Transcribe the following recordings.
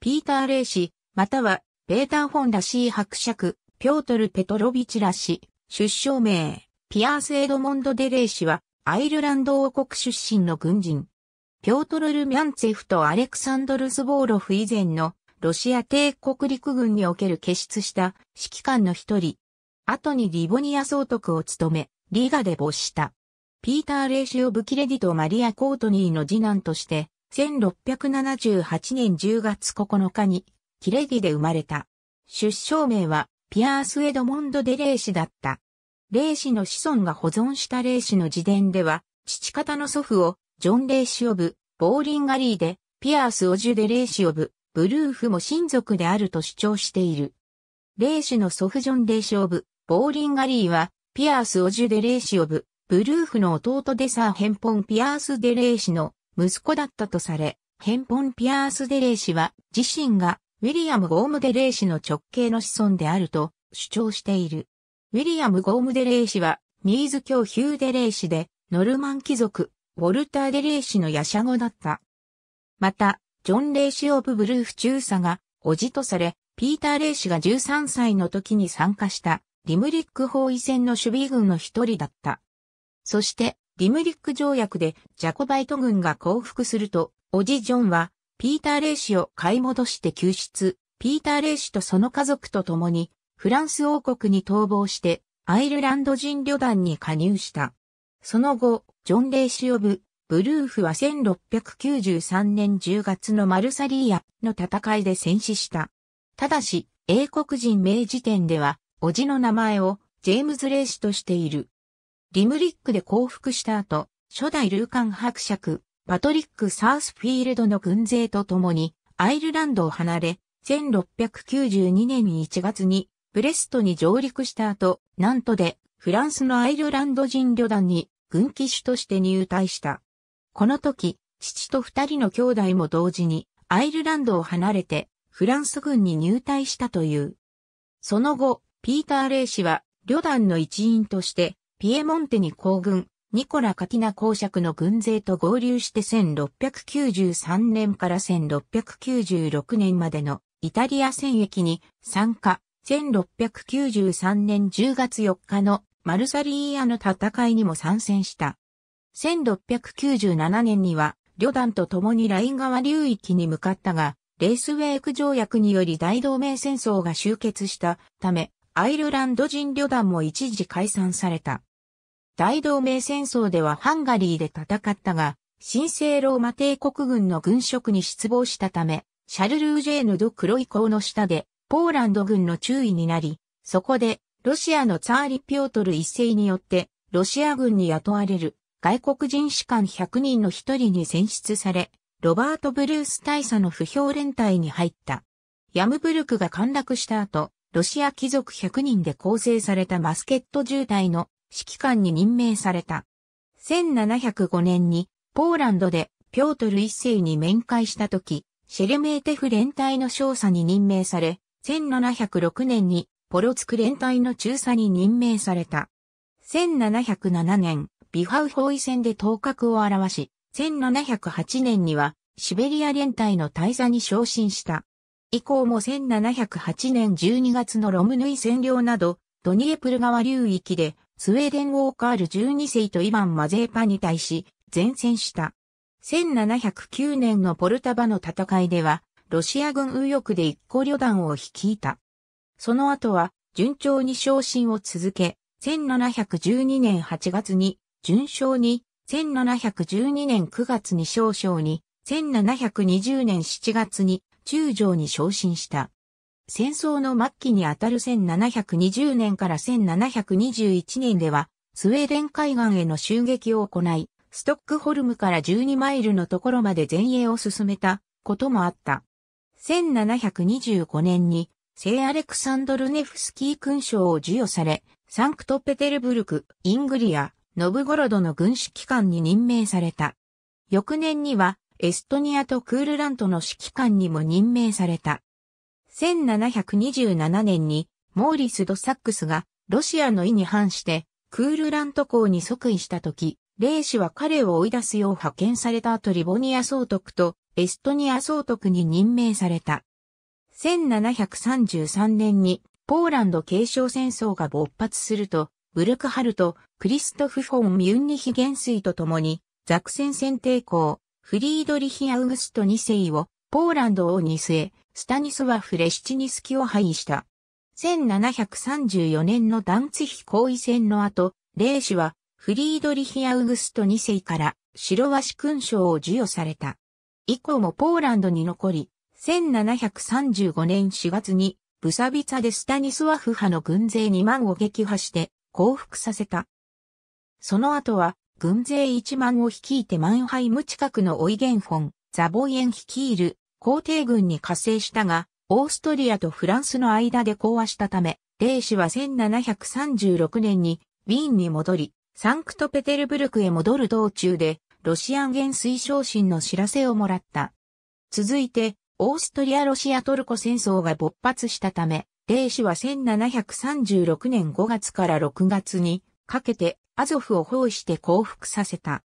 ピーター・レイ氏、または、ペーター・フォンらシー伯爵、ピョートル・ペトロビチラ氏、出生名、ピアース・エドモンド・デ・レイ氏は、アイルランド王国出身の軍人。ピョートル・ルミャンツェフとアレクサンドル・スボーロフ以前のロシア帝国陸軍における決出した指揮官の一人。後にリボニア総督を務め、リーガで没した。ピーター・レイシオ・ブキレディとマリア・コートニーの次男として1678年10月9日に、キレギで生まれた。出生名は、ピアース・エドモンド・デ・レー氏だった。レー氏の子孫が保存したレー氏の自伝では、父方の祖父を、ジョン・レー氏オブ、ボーリンガリーで、ピアース・オジュ・デ・レー氏オブ、ブルーフも親族であると主張している。レー氏の祖父ジョン・レー氏オブ、ボーリンガリーは、ピアース・オジュ・デ・レー氏オブ、ブルーフの弟デサー・ヘンポン・ピアース・デ・レー氏の息子だったとされ、ヘンポン・ピアース・デレイ氏は自身がウィリアム・ゴーム・デレイ氏の直系の子孫であると主張している。ウィリアム・ゴーム・デレイ氏はニーズ教ヒュー・デレイ氏でノルマン貴族、ウォルター・デレイ氏のヤシャ語だった。また、ジョン・レイ氏オブ・ブルーフ中佐が、おじとされ、ピーター・レイ氏が13歳の時に参加した、リムリック包囲戦の守備軍の一人だった。そして、リムリック条約でジャコバイト軍が降伏すると、おじジョンは、ピーター・レイ氏を買い戻して救出、ピーター・レイ氏とその家族と共に、フランス王国に逃亡して、アイルランド人旅団に加入した。その後、ジョン・レイ氏呼ぶ、ブルーフは1693年10月のマルサリーヤの戦いで戦死した。ただし、英国人名時点では、おじの名前をジェームズ・レイ氏としている。リムリックで降伏した後、初代ルーカン伯爵、パトリック・サースフィールドの軍勢と共に、アイルランドを離れ、1692年1月に、ブレストに上陸した後、なんとで、フランスのアイルランド人旅団に、軍機種として入隊した。この時、父と二人の兄弟も同時に、アイルランドを離れて、フランス軍に入隊したという。その後、ピーター・レイ氏は、旅団の一員として、ピエモンテに皇軍、ニコラ・カティナ公爵の軍勢と合流して1693年から1696年までのイタリア戦役に参加、1693年10月4日のマルサリーヤの戦いにも参戦した。1697年には旅団と共にライン川流域に向かったが、レースウェイク条約により大同盟戦争が終結したため、アイルランド人旅団も一時解散された。大同盟戦争ではハンガリーで戦ったが、神聖ローマ帝国軍の軍職に失望したため、シャルルージェーヌ・ド・クロイ公の下で、ポーランド軍の注意になり、そこで、ロシアのツァーリ・ピョートル一世によって、ロシア軍に雇われる外国人士官100人の一人に選出され、ロバート・ブルース大佐の不評連隊に入った。ヤムブルクが陥落した後、ロシア貴族100人で構成されたマスケット渋滞の指揮官に任命された。1705年にポーランドでピョートル一世に面会した時、シェルメーテフ連隊の少佐に任命され、1706年にポロツク連隊の中佐に任命された。1707年、ビハウ包囲戦で頭角を現し、1708年にはシベリア連隊の大佐に昇進した。以降も1708年12月のロムヌイ占領など、ドニエプル川流域でスウェーデンウォーカール12世とイバン・マゼーパに対し、前線した。1709年のポルタバの戦いでは、ロシア軍右翼で一個旅団を率いた。その後は、順調に昇進を続け、1712年8月に、順勝に、1712年9月に少将に、1720年7月に中将に昇進した。戦争の末期にあたる1720年から1721年では、スウェーデン海岸への襲撃を行い、ストックホルムから12マイルのところまで前衛を進めたこともあった。1725年に聖アレクサンドルネフスキー勲章を授与され、サンクトペテルブルク、イングリア、ノブゴロドの軍指揮官に任命された。翌年にはエストニアとクールラントの指揮官にも任命された。1727年にモーリス・ド・サックスがロシアの意に反してクールラント港に即位した時、霊氏は彼を追い出すよう派遣された後リボニア総督とエストニア総督に任命された。1733年にポーランド継承戦争が勃発すると、ブルクハルト、クリストフ・フォン・ミュンニヒ元帥と共に、ザクセン選定校、フリードリヒ・アウグスト2世をポーランド王に据え、スタニスワフ・レシチニスキを廃位した。1734年のダンツヒ行為戦の後、レーシはフリードリヒ・アウグスト2世から白鷲勲章を授与された。以降もポーランドに残り、1735年4月にブサビツァでスタニスワフ派の軍勢2万を撃破して降伏させた。その後は軍勢1万を率いてマンハイム近くのオイゲンフォン、ザボイエン率いる皇帝軍に加勢したが、オーストリアとフランスの間で講和したため、霊氏は1736年にウィーンに戻り、サンクトペテルブルクへ戻る道中で、ロシアン元推奨進の知らせをもらった。続いて、オーストリア・ロシア・トルコ戦争が勃発したため、霊氏は1736年5月から6月にかけてアゾフを包囲して降伏させた。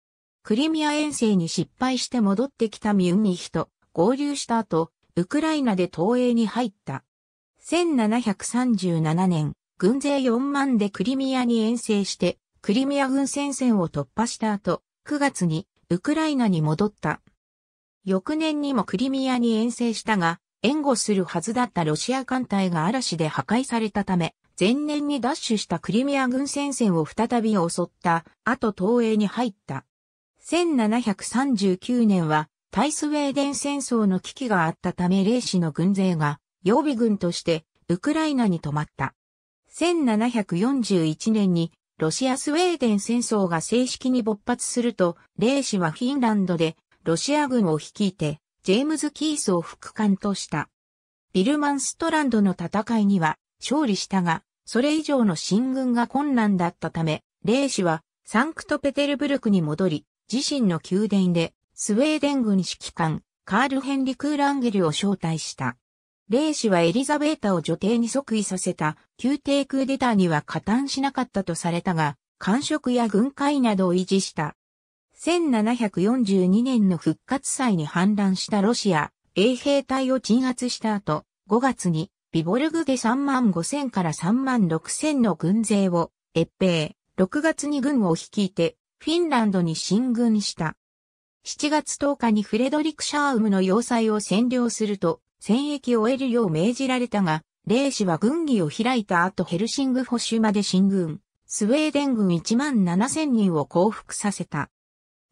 クリミア遠征に失敗して戻ってきたミュンニヒト、合流した後、ウクライナで東映に入った。1737年、軍勢4万でクリミアに遠征して、クリミア軍戦線を突破した後、9月にウクライナに戻った。翌年にもクリミアに遠征したが、援護するはずだったロシア艦隊が嵐で破壊されたため、前年に奪取したクリミア軍戦線を再び襲った、後東映に入った。1739年は対スウェーデン戦争の危機があったため霊氏の軍勢が予備軍としてウクライナに泊まった。1741年にロシアスウェーデン戦争が正式に勃発すると、霊氏はフィンランドでロシア軍を率いてジェームズ・キースを副官とした。ビルマンストランドの戦いには勝利したが、それ以上の進軍が困難だったため、霊氏はサンクトペテルブルクに戻り、自身の宮殿でスウェーデン軍指揮官、カール・ヘンリク・ーランゲルを招待した。レイ氏はエリザベータを女帝に即位させた宮廷クーデターには加担しなかったとされたが、官職や軍会などを維持した。1742年の復活祭に反乱したロシア、衛兵隊を鎮圧した後、5月にビボルグで3万5千から3万6千の軍勢を越兵、6月に軍を率いてフィンランドに進軍した。7月10日にフレドリク・シャーウムの要塞を占領すると、戦役を得るよう命じられたが、霊氏は軍議を開いた後ヘルシング保守まで進軍、スウェーデン軍1万7000人を降伏させた。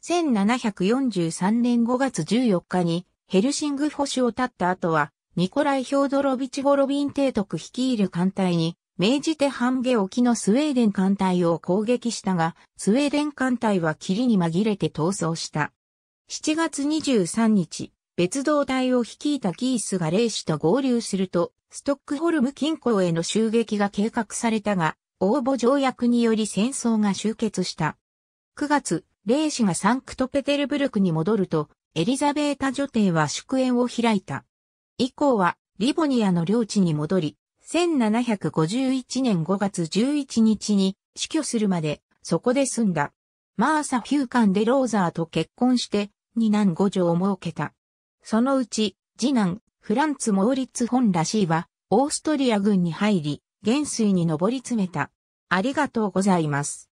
1743年5月14日にヘルシング保守を立った後は、ニコライ・ヒョードロビチ・ホロビン提督率いる艦隊に、明治手半下沖のスウェーデン艦隊を攻撃したが、スウェーデン艦隊は霧に紛れて逃走した。7月23日、別動隊を率いたギースが霊氏と合流すると、ストックホルム近郊への襲撃が計画されたが、応募条約により戦争が終結した。9月、霊氏がサンクトペテルブルクに戻ると、エリザベータ女帝は祝宴を開いた。以降は、リボニアの領地に戻り、1751年5月11日に死去するまで、そこで住んだ。マーサ・ヒューカン・デ・ローザーと結婚して、に男五女を設けた。そのうち、次男、フランツ・モーリッツ・フォン・ラシーは、オーストリア軍に入り、元帥に上り詰めた。ありがとうございます。